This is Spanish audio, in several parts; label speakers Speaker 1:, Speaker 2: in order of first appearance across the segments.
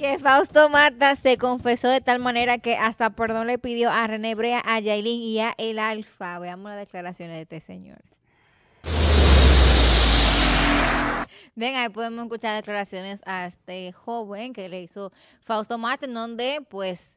Speaker 1: que Fausto Mata se confesó de tal manera que hasta perdón le pidió a René Brea, a Yailin y a El Alfa. Veamos las declaraciones de este señor. Venga, ahí podemos escuchar declaraciones a este joven que le hizo Fausto Mata, en donde pues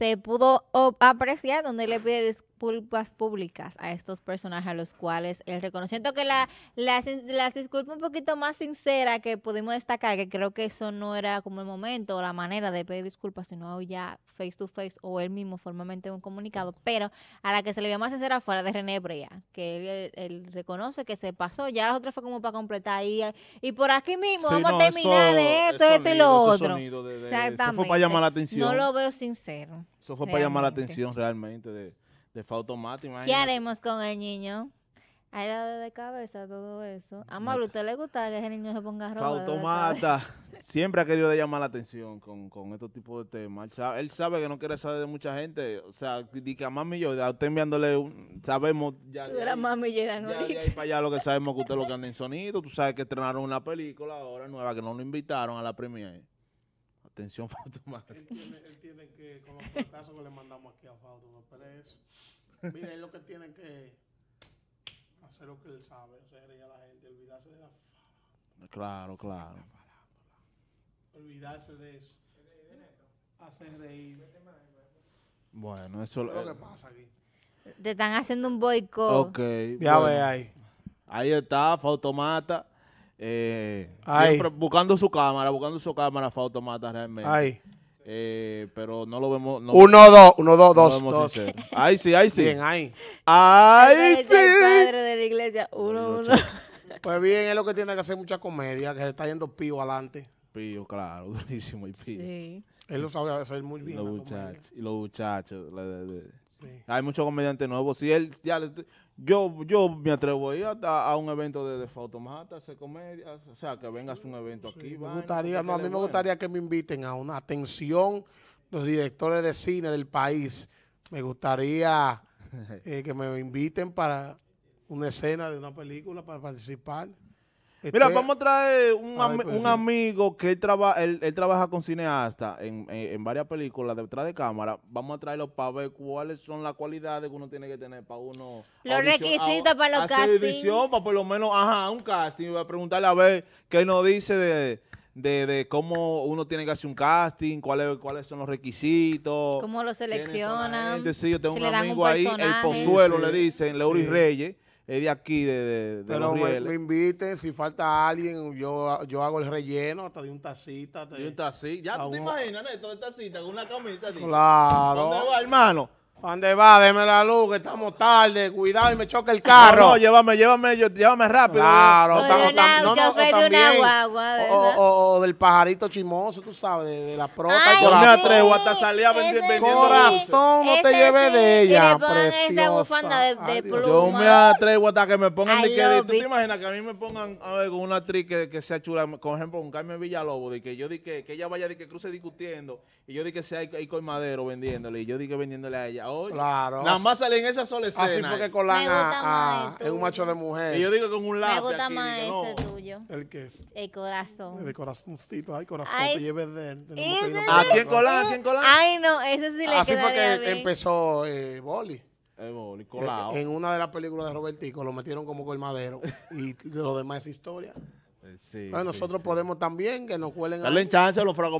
Speaker 1: se pudo apreciar donde le pide disculpas públicas a estos personajes a los cuales él reconoció. Siento que la, las, las disculpas un poquito más sinceras que pudimos destacar, que creo que eso no era como el momento o la manera de pedir disculpas, sino ya face to face o él mismo formalmente un comunicado, pero a la que se le vio más sincera fue de René Brea, que él, reconoce que se pasó, ya las otras fue como para completar y, y por aquí mismo vamos a terminar de esto, esto y lo otro. Exactamente. fue para llamar la atención. No lo veo sincero fue para llamar la
Speaker 2: atención realmente de, de Fautomata. ¿Qué
Speaker 1: haremos con el niño? la de cabeza, todo eso. Amable, ¿usted le gusta que ese niño se ponga rojo? Automata.
Speaker 2: Siempre ha querido llamar la atención con, con estos tipos de temas. Él sabe, que no quiere saber de mucha gente. O sea, di que a mami yo, a usted enviándole, un, sabemos
Speaker 1: ya. mami ya, ahorita. Ya para
Speaker 2: allá lo que sabemos que usted lo que anda en sonido. Tú sabes que estrenaron una película ahora nueva que no lo invitaron a la premiere. Atención, Fautumar. él tiene
Speaker 3: que con los portazos que le mandamos aquí a Fautoma pero es. Mira, lo que tiene que hacer lo que él sabe, o sea, a la gente, olvidarse de la
Speaker 2: farándola. Claro, claro.
Speaker 3: Olvidarse de eso. Hacer reír.
Speaker 2: Bueno, eso es lo que eh,
Speaker 1: pasa aquí. Te están haciendo un boicot. Ok.
Speaker 2: Ya ve ahí. Ahí está, Fautomata. Eh, siempre buscando su cámara, buscando su cámara, para automata realmente. Ay. Eh, pero no lo vemos. uno, dos, uno, dos, dos. dos. Ahí sí, ahí sí. Bien, ahí. Ahí sí. El padre
Speaker 1: de la iglesia, uno, uno.
Speaker 3: Pues bien, es lo que tiene que hacer mucha comedia, que se está yendo pío adelante.
Speaker 2: Pío, claro, durísimo y pío. Sí. Él lo sabe hacer muy bien. los muchachos. Y los muchachos. Hay muchos comediantes nuevos. Si él ya le yo, yo me atrevo a ir a, un evento de, de Fautomata, hacer comedias, o sea, que vengas a un evento aquí. me gustaría, a mí me gustaría que me inviten
Speaker 3: a una atención los directores de cine del país. Me gustaría eh, que me inviten para una escena de una película para participar.
Speaker 2: Mira, este, vamos a traer un, pues, amigo que él, él, trabaja con cineasta eh, en, varias películas detrás de cámara. Vamos a traerlo para ver cuáles son las cualidades que uno tiene que tener para uno. Los requisitos para los castings. Edición, para por lo menos, ajá, un casting. Voy a preguntarle a ver qué nos dice de, cómo uno tiene que hacer un casting, cuáles cuáles son los requisitos.
Speaker 1: Cómo lo seleccionan.
Speaker 2: Sí, yo tengo un amigo ahí, el Pozuelo le dicen, Leuris Reyes es de aquí, de, de, de Pero me,
Speaker 3: inviten, si falta alguien, yo, yo hago el relleno hasta de un tacita.
Speaker 2: De, un tacita. Ya te imaginas, Neto, de tacita con una camisa. Claro. ¿Dónde va,
Speaker 3: hermano? ¿Dónde va? Deme la luz, que estamos tarde. Cuidado y me choca el carro. No, no llévame, llévame, llévame rápido. Claro, o estamos tan, de una guagua, O, del pajarito chimoso, tú sabes,
Speaker 2: de, la prota. Ay, me atrevo a hasta salía vendiendo. corazón, no te lleves de ella. Yo me atrevo hasta que me pongan de ¿Tú te imaginas que a mí me pongan a ver, con una actriz que, sea chula, por ejemplo, un Carmen Villalobos, de que yo di que, que ella vaya de que cruce discutiendo y yo di que sea ahí y Madero vendiéndole y yo di que vendiéndole a ella. Claro. Nada más en esa sola Así fue que eh. Colán a, un macho de mujer. Y yo digo con un lado. Me gusta
Speaker 1: más ese tuyo. ¿El que. es? El corazón. El
Speaker 3: corazoncito. Ay, corazón, Ay, te lleves de él. ¿A quién Colán? ¿A quién
Speaker 1: Colán? Ay, no, ese sí le Así fue que empezó
Speaker 3: eh, Boli. Eh, eh, en una de las películas de Robertico lo metieron como colmadero y lo
Speaker 2: demás es historia. Eh, nosotros
Speaker 3: podemos también que nos cuelen. Dale chance a los
Speaker 2: fracos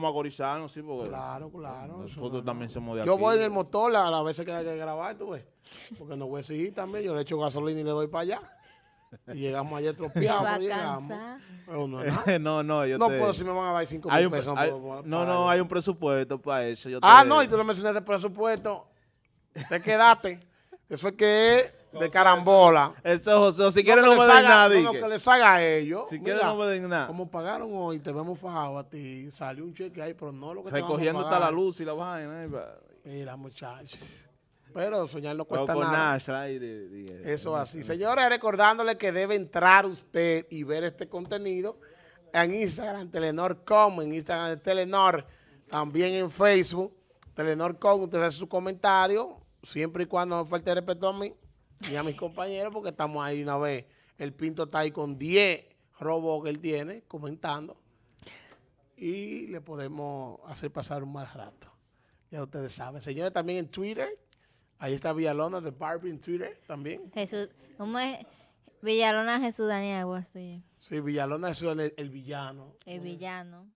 Speaker 2: sí, porque. Claro, claro. Nosotros también somos de aquí. Yo voy en
Speaker 3: el motor a la vez que hay que grabar, tú ves. Porque no voy a seguir también. Yo le echo gasolina y le doy para allá. Y llegamos ayer tropeados. llegamos. no, no, no, yo no puedo si me van a dar 5 pesos. Pues, pues, no, no, hay un
Speaker 2: presupuesto para eso. Yo ah, no, y tú lo
Speaker 3: mencionaste el presupuesto. Te quedaste.
Speaker 2: Eso es que de carambola. Eso, José. Si quieren, no, me den nada. que
Speaker 3: les haga ellos. Si quieren, no me den nada. Como pagaron hoy, te vemos fajado a ti. Salió un cheque ahí, pero no lo que Recogiendo hasta la luz y la baja. Eh, Mira, muchachos. Pero soñar no cuesta nada. Eso así. Señores, recordándole que debe entrar usted y ver este contenido en Instagram, Telenor.com, en Instagram de Telenor, también en Facebook, Telenor.com. Usted hace su comentario, siempre y cuando no falte respeto a mí. Y a mis compañeros, porque estamos ahí una vez. El Pinto está ahí con 10 robos que él tiene, comentando. Y le podemos hacer pasar un mal rato. Ya ustedes saben. Señores, también en Twitter. Ahí está Villalona de Barbie en Twitter también.
Speaker 1: Jesús, ¿cómo es? Villalona Jesús Daniel Aguas.
Speaker 3: Sí, Villalona Jesús, el villano. El
Speaker 1: villano.